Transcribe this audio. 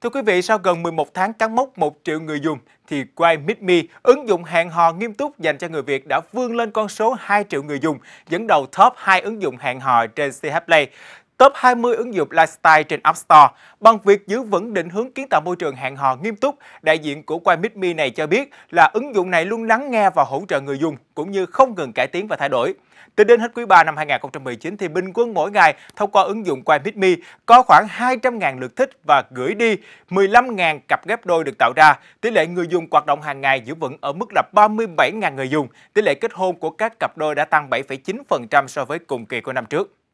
Thưa quý vị, sau gần 11 tháng cán mốc 1 triệu người dùng, thì GrindMeetMe, ứng dụng hẹn hò nghiêm túc dành cho người Việt đã vươn lên con số 2 triệu người dùng, dẫn đầu top 2 ứng dụng hẹn hò trên CH Play top 20 ứng dụng lifestyle trên App Store. Bằng việc giữ vững định hướng kiến tạo môi trường hẹn hò nghiêm túc, đại diện của Quimit Me này cho biết là ứng dụng này luôn lắng nghe và hỗ trợ người dùng, cũng như không ngừng cải tiến và thay đổi. Tính đến hết quý 3 năm 2019 thì bình quân mỗi ngày thông qua ứng dụng Quimit Me có khoảng 200.000 lượt thích và gửi đi 15.000 cặp ghép đôi được tạo ra. Tỷ lệ người dùng hoạt động hàng ngày giữ vững ở mức là 37.000 người dùng. Tỷ lệ kết hôn của các cặp đôi đã tăng 7,9% so với cùng kỳ của năm trước.